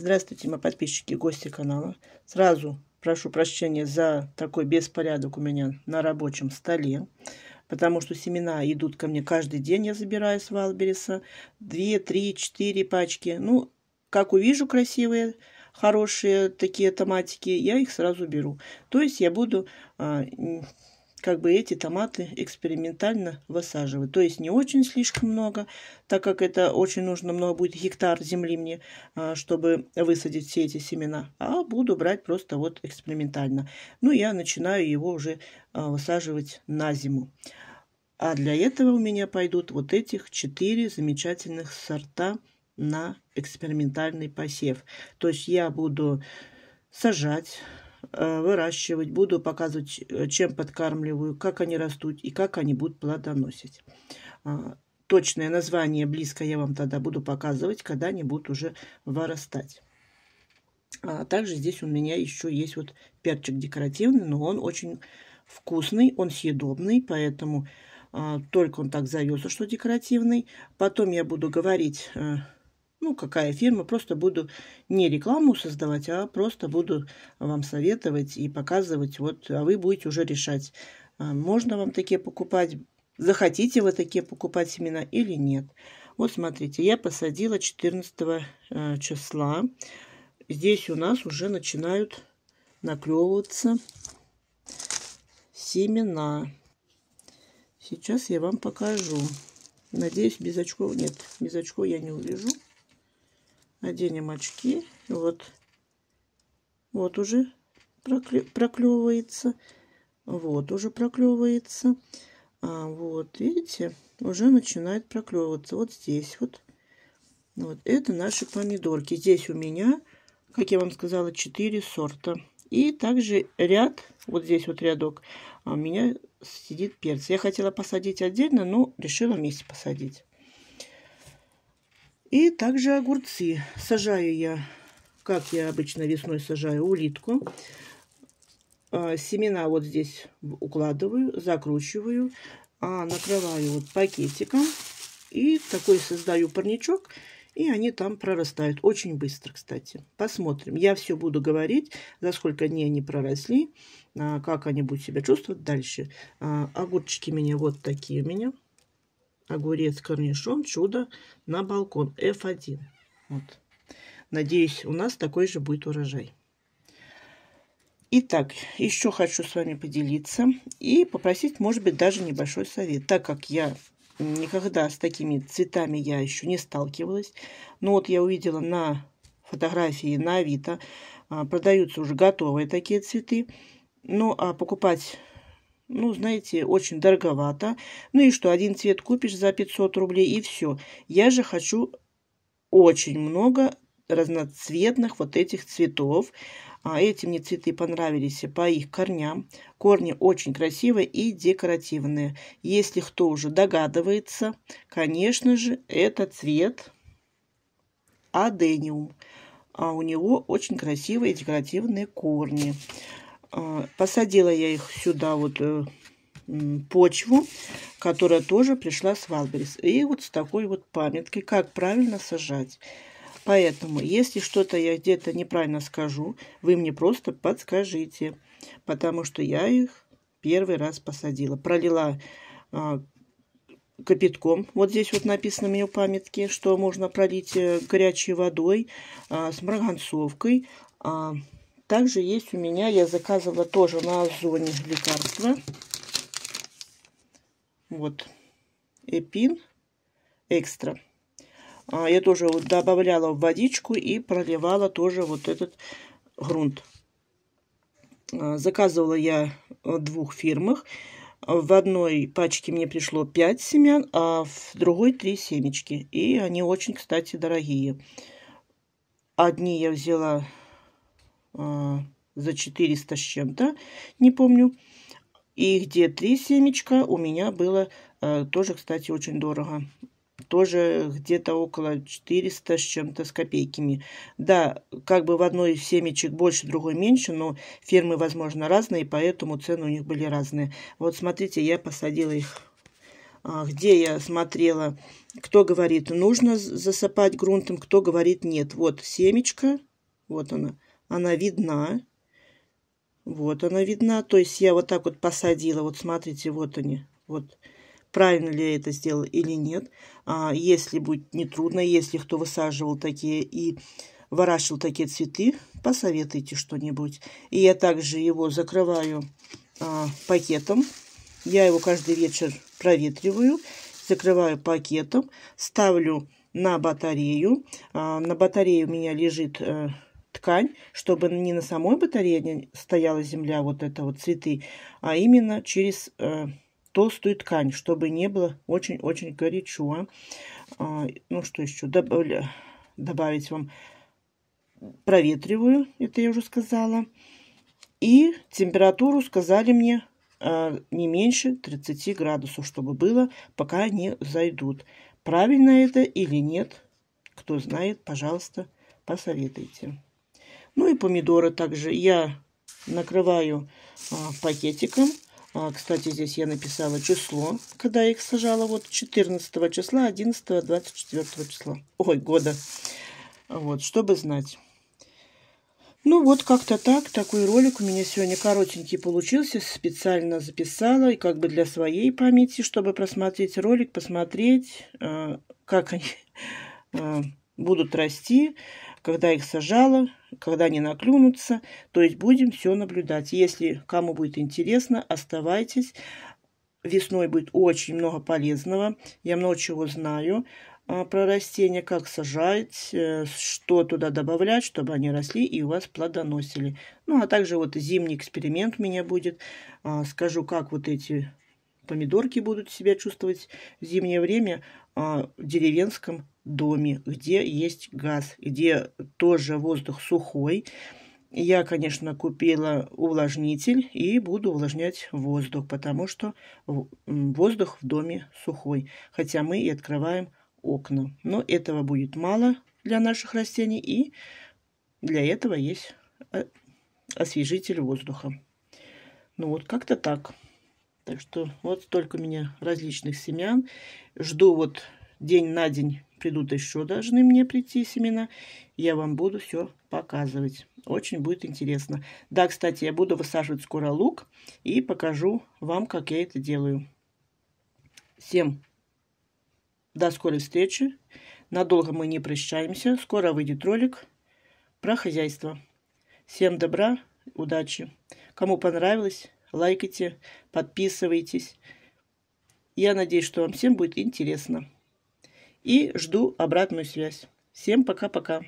Здравствуйте, мои подписчики и гости канала. Сразу прошу прощения за такой беспорядок у меня на рабочем столе, потому что семена идут ко мне каждый день, я забираю с Валбереса. Две, три, четыре пачки. Ну, как увижу красивые, хорошие такие томатики, я их сразу беру. То есть я буду а, как бы эти томаты экспериментально высаживать. То есть не очень слишком много, так как это очень нужно много будет гектар земли мне, а, чтобы высадить все эти семена. А буду брать просто вот экспериментально. Ну, я начинаю его уже а, высаживать на зиму. А для этого у меня пойдут вот этих четыре замечательных сорта на экспериментальный посев. То есть я буду сажать Э, выращивать, буду показывать, э, чем подкармливаю, как они растут и как они будут плодоносить. А, точное название близко я вам тогда буду показывать, когда они будут уже вырастать. А также здесь у меня еще есть вот перчик декоративный, но он очень вкусный, он съедобный, поэтому а, только он так завелся, что декоративный. Потом я буду говорить... А, ну, какая фирма, просто буду не рекламу создавать, а просто буду вам советовать и показывать, вот, а вы будете уже решать, а, можно вам такие покупать, захотите вы такие покупать семена или нет. Вот смотрите, я посадила 14 э, числа. Здесь у нас уже начинают наклевываться семена. Сейчас я вам покажу. Надеюсь, без очков нет. Без очков я не увижу оденем очки. Вот, вот уже прокле проклевывается. Вот уже проклевывается. А, вот, видите, уже начинает проклевываться. Вот здесь вот. Вот это наши помидорки. Здесь у меня, как я вам сказала, 4 сорта. И также ряд, вот здесь вот рядок, а, у меня сидит перец. Я хотела посадить отдельно, но решила вместе посадить. И также огурцы. Сажаю я, как я обычно весной сажаю, улитку. А, семена вот здесь укладываю, закручиваю, а, накрываю вот пакетиком. И такой создаю парничок. И они там прорастают. Очень быстро, кстати. Посмотрим. Я все буду говорить, за сколько дней они проросли, а, как они будут себя чувствовать дальше. Огурчики у меня вот такие у меня огурец корнишон чудо на балкон F1. Вот. Надеюсь, у нас такой же будет урожай. Итак, еще хочу с вами поделиться и попросить, может быть, даже небольшой совет. Так как я никогда с такими цветами я еще не сталкивалась, но вот я увидела на фотографии на Авито, а, продаются уже готовые такие цветы. Ну, а покупать ну, знаете, очень дороговато. Ну и что, один цвет купишь за 500 рублей и все. Я же хочу очень много разноцветных вот этих цветов. А эти мне цветы понравились по их корням. Корни очень красивые и декоративные. Если кто уже догадывается, конечно же, это цвет адениум. А у него очень красивые декоративные корни. Э, посадила я их сюда, вот э, почву, которая тоже пришла с Валберис. И вот с такой вот памяткой, как правильно сажать. Поэтому, если что-то я где-то неправильно скажу, вы мне просто подскажите, потому что я их первый раз посадила. Пролила а, э, кипятком. Вот здесь вот написано мне в памятке, что можно пролить горячей водой а, с марганцовкой, а, также есть у меня, я заказывала тоже на Озоне лекарства. Вот. Эпин экстра. А, я тоже вот добавляла в водичку и проливала тоже вот этот грунт. А, заказывала я в двух фирмах. В одной пачке мне пришло 5 семян, а в другой 3 семечки. И они очень, кстати, дорогие. Одни я взяла а, за 400 с чем-то, не помню. И где 3 семечка у меня было а, тоже, кстати, очень дорого. Тоже где-то около 400 с чем-то с копейками. Да, как бы в одной семечек больше, другой меньше, но фермы, возможно, разные, поэтому цены у них были разные. Вот смотрите, я посадила их а, где я смотрела, кто говорит, нужно засыпать грунтом, кто говорит, нет. Вот семечка, вот она, она видна. Вот она видна. То есть я вот так вот посадила. Вот смотрите, вот они. Вот правильно ли я это сделала или нет. А если будет нетрудно, если кто высаживал такие и выращивал такие цветы, посоветуйте что-нибудь. И я также его закрываю а, пакетом. Я его каждый вечер проветриваю, закрываю пакетом, ставлю на батарею. А, на батарее у меня лежит... А, ткань, чтобы не на самой батарее стояла земля, вот это вот цветы, а именно через э, толстую ткань, чтобы не было очень-очень горячо. А, ну, что еще? Добавля... Добавить вам проветриваю, это я уже сказала. И температуру сказали мне э, не меньше 30 градусов, чтобы было, пока они зайдут. Правильно это или нет, кто знает, пожалуйста, посоветуйте. Ну и помидоры также я накрываю а, пакетиком. А, кстати, здесь я написала число, когда я их сажала. Вот 14 числа, 11, 24 числа. Ой, года. Вот, чтобы знать. Ну вот как-то так, такой ролик у меня сегодня коротенький получился, специально записала, и как бы для своей памяти, чтобы просмотреть ролик, посмотреть, а, как они а, будут расти когда их сажала, когда они наклюнутся. То есть будем все наблюдать. Если кому будет интересно, оставайтесь. Весной будет очень много полезного. Я много чего знаю а, про растения, как сажать, э, что туда добавлять, чтобы они росли и у вас плодоносили. Ну, а также вот зимний эксперимент у меня будет. А, скажу, как вот эти помидорки будут себя чувствовать в зимнее время а, в деревенском доме, где есть газ, где тоже воздух сухой. Я, конечно, купила увлажнитель и буду увлажнять воздух, потому что воздух в доме сухой, хотя мы и открываем окна. Но этого будет мало для наших растений, и для этого есть э, освежитель воздуха. Ну вот как-то так. Так что вот столько у меня различных семян. Жду вот день на день придут еще должны мне прийти семена, я вам буду все показывать. Очень будет интересно. Да, кстати, я буду высаживать скоро лук и покажу вам, как я это делаю. Всем до скорой встречи. Надолго мы не прощаемся. Скоро выйдет ролик про хозяйство. Всем добра, удачи. Кому понравилось, лайкайте, подписывайтесь. Я надеюсь, что вам всем будет интересно. И жду обратную связь. Всем пока-пока.